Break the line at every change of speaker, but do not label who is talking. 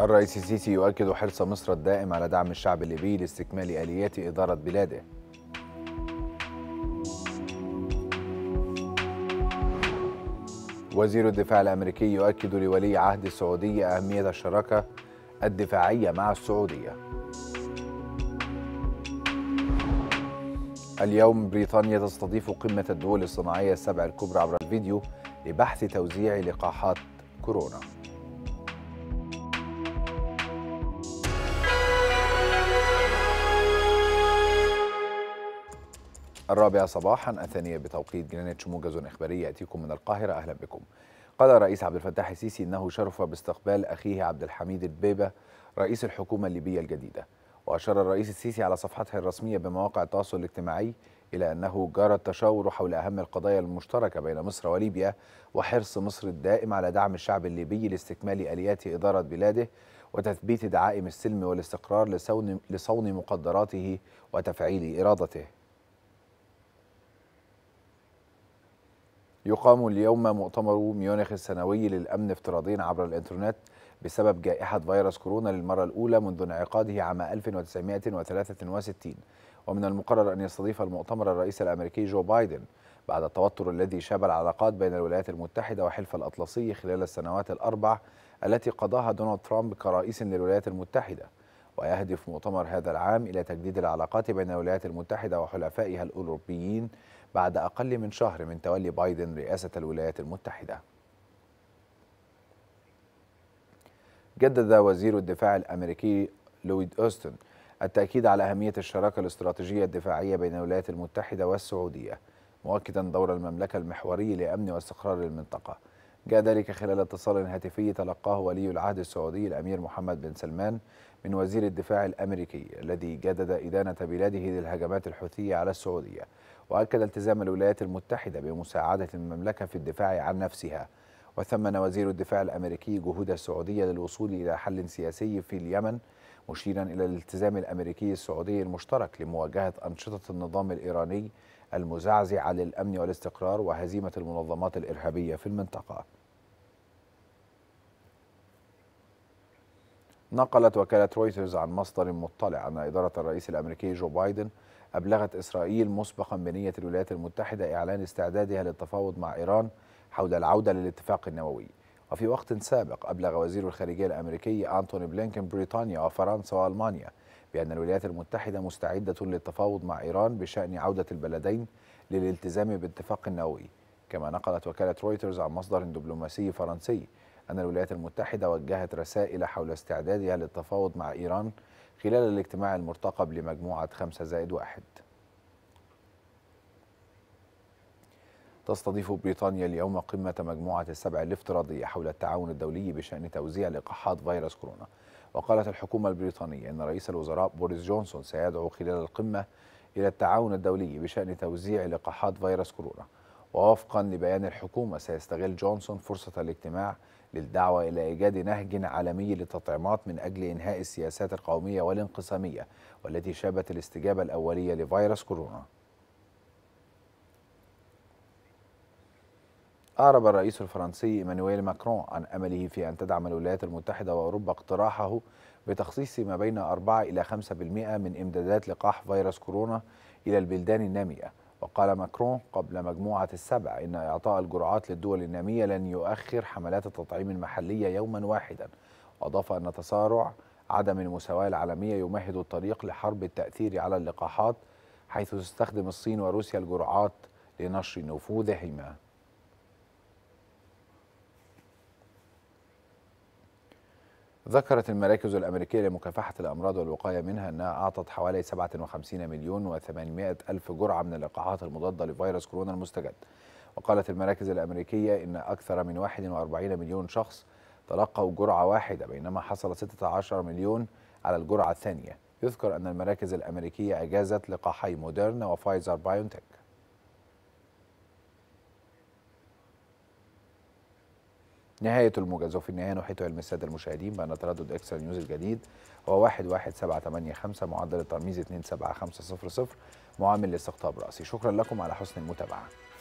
الرئيس السيسي يؤكد حرص مصر الدائم على دعم الشعب الليبي لاستكمال آليات إدارة بلاده وزير الدفاع الأمريكي يؤكد لولي عهد السعودية أهمية الشراكة الدفاعية مع السعودية اليوم بريطانيا تستضيف قمة الدول الصناعية السبع الكبرى عبر الفيديو لبحث توزيع لقاحات كورونا الرابعة صباحا الثانية بتوقيت جرينتش موجز إخباري يأتيكم من القاهرة أهلا بكم قال الرئيس عبد الفتاح السيسي أنه شرف باستقبال أخيه عبد الحميد البيبة رئيس الحكومة الليبية الجديدة وأشار الرئيس السيسي على صفحته الرسمية بمواقع التواصل الاجتماعي إلى أنه جرى التشاور حول أهم القضايا المشتركة بين مصر وليبيا وحرص مصر الدائم على دعم الشعب الليبي لاستكمال آليات إدارة بلاده وتثبيت دعائم السلم والاستقرار لصون مقدراته وتفعيل إرادته يقام اليوم مؤتمر ميونخ السنوي للأمن افتراضيا عبر الإنترنت بسبب جائحة فيروس كورونا للمرة الأولى منذ انعقاده عام 1963 ومن المقرر أن يستضيف المؤتمر الرئيس الأمريكي جو بايدن بعد التوتر الذي شاب العلاقات بين الولايات المتحدة وحلف الأطلسي خلال السنوات الأربع التي قضاها دونالد ترامب كرئيس للولايات المتحدة ويهدف مؤتمر هذا العام إلى تجديد العلاقات بين الولايات المتحدة وحلفائها الأوروبيين بعد أقل من شهر من تولي بايدن رئاسة الولايات المتحدة جدد وزير الدفاع الأمريكي لويد أوستن التأكيد على أهمية الشراكة الاستراتيجية الدفاعية بين الولايات المتحدة والسعودية مؤكدا دور المملكة المحوري لأمن واستقرار المنطقة جاء ذلك خلال اتصال هاتفي تلقاه ولي العهد السعودي الأمير محمد بن سلمان من وزير الدفاع الأمريكي الذي جدد إدانة بلاده للهجمات الحوثية على السعودية وأكد التزام الولايات المتحدة بمساعدة المملكة في الدفاع عن نفسها وثمن وزير الدفاع الأمريكي جهود السعودية للوصول إلى حل سياسي في اليمن مشيرا إلى الالتزام الأمريكي السعودي المشترك لمواجهة أنشطة النظام الإيراني المزعزعة للأمن والاستقرار وهزيمة المنظمات الإرهابية في المنطقة نقلت وكالة رويترز عن مصدر مطلع أن إدارة الرئيس الأمريكي جو بايدن أبلغت إسرائيل مسبقا بنية الولايات المتحدة إعلان استعدادها للتفاوض مع إيران حول العودة للاتفاق النووي وفي وقت سابق أبلغ وزير الخارجية الأمريكي أنتوني بلينكن بريطانيا وفرنسا وألمانيا بأن الولايات المتحدة مستعدة للتفاوض مع إيران بشأن عودة البلدين للالتزام باتفاق النووي كما نقلت وكالة رويترز عن مصدر دبلوماسي فرنسي أن الولايات المتحدة وجهت رسائل حول استعدادها للتفاوض مع إيران خلال الاجتماع المرتقب لمجموعة 5 زائد 1 تستضيف بريطانيا اليوم قمة مجموعة السبع الافتراضية حول التعاون الدولي بشأن توزيع لقاحات فيروس كورونا وقالت الحكومة البريطانية أن رئيس الوزراء بوريس جونسون سيدعو خلال القمة إلى التعاون الدولي بشأن توزيع لقاحات فيروس كورونا ووفقا لبيان الحكومة سيستغل جونسون فرصة الاجتماع للدعوة إلى إيجاد نهج عالمي للتطعيمات من أجل إنهاء السياسات القومية والانقسامية والتي شابت الاستجابة الأولية لفيروس كورونا أعرب الرئيس الفرنسي إيمانويل ماكرون عن أمله في أن تدعم الولايات المتحدة وأوروبا اقتراحه بتخصيص ما بين 4 إلى 5% من إمدادات لقاح فيروس كورونا إلى البلدان النامية وقال ماكرون قبل مجموعة السبع إن إعطاء الجرعات للدول النامية لن يؤخر حملات التطعيم المحلية يوما واحدا وأضاف أن تسارع عدم المساواة العالمية يمهد الطريق لحرب التأثير على اللقاحات حيث تستخدم الصين وروسيا الجرعات لنشر نفوذهما ذكرت المراكز الأمريكية لمكافحة الأمراض والوقاية منها أنها أعطت حوالي 57 مليون و800 ألف جرعة من اللقاحات المضادة لفيروس كورونا المستجد وقالت المراكز الأمريكية إن أكثر من 41 مليون شخص تلقوا جرعة واحدة بينما حصل 16 مليون على الجرعة الثانية يذكر أن المراكز الأمريكية أجازت لقاحي موديرنا وفايزر بايونتك نهاية الموجز وفي النهاية نحيط علم السادة المشاهدين بأن تردد إكسترا نيوز الجديد هو 11785 معدل الترميز 27500 معامل لاستقطاب رأسي شكرا لكم على حسن المتابعة